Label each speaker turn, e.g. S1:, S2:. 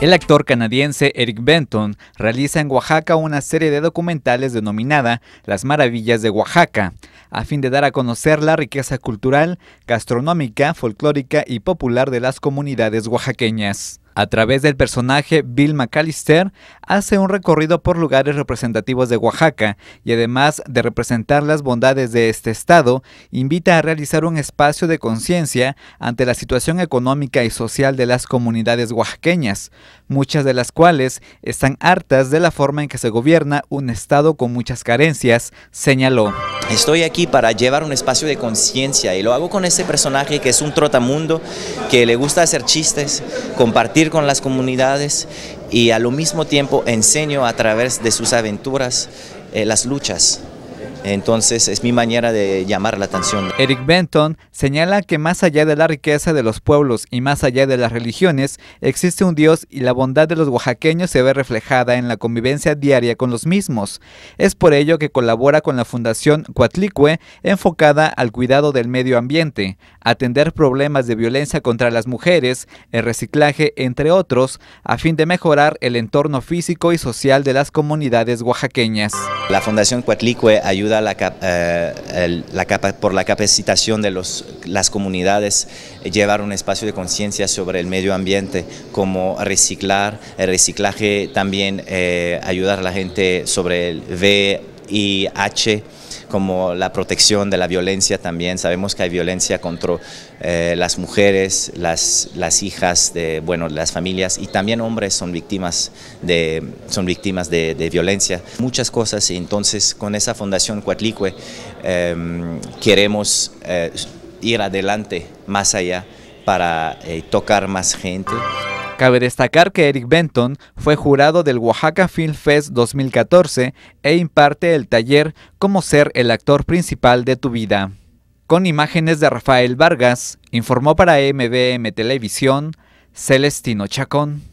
S1: El actor canadiense Eric Benton realiza en Oaxaca una serie de documentales denominada Las Maravillas de Oaxaca, a fin de dar a conocer la riqueza cultural, gastronómica, folclórica y popular de las comunidades oaxaqueñas. A través del personaje Bill McAllister hace un recorrido por lugares representativos de Oaxaca y además de representar las bondades de este estado, invita a realizar un espacio de conciencia ante la situación económica y social de las comunidades oaxaqueñas, muchas de las cuales están hartas de la forma en que
S2: se gobierna un estado con muchas carencias, señaló. Estoy aquí para llevar un espacio de conciencia y lo hago con este personaje que es un trotamundo, que le gusta hacer chistes, compartir con las comunidades y a lo mismo tiempo enseño a través de sus aventuras eh, las luchas entonces es mi manera de llamar la atención. Eric Benton señala que más allá de la riqueza de los pueblos y más allá de las
S1: religiones, existe un Dios y la bondad de los oaxaqueños se ve reflejada en la convivencia diaria con los mismos. Es por ello que colabora con la Fundación Coatlicue enfocada al cuidado del medio ambiente, atender problemas de violencia contra las mujeres, el reciclaje, entre otros, a fin de mejorar el entorno físico y social de las
S2: comunidades oaxaqueñas. La Fundación Coatlicue ayuda la, eh, por la capacitación de las comunidades, eh, llevar un espacio de conciencia sobre el medio ambiente, como reciclar, el reciclaje también eh, ayudar a la gente sobre el y H como la protección de la violencia también. Sabemos que hay violencia contra eh, las mujeres, las, hijas de bueno, las familias y también hombres son víctimas de, son víctimas de, violencia. Muchas cosas y entonces con esa Fundación Cuatlique em, queremos eh, ir adelante, más allá, para eh, tocar más gente. Cabe destacar que Eric Benton fue jurado del Oaxaca Film Fest
S1: 2014 e imparte el taller como ser el actor principal de tu vida. Con imágenes de Rafael Vargas, informó para MBM Televisión Celestino Chacón.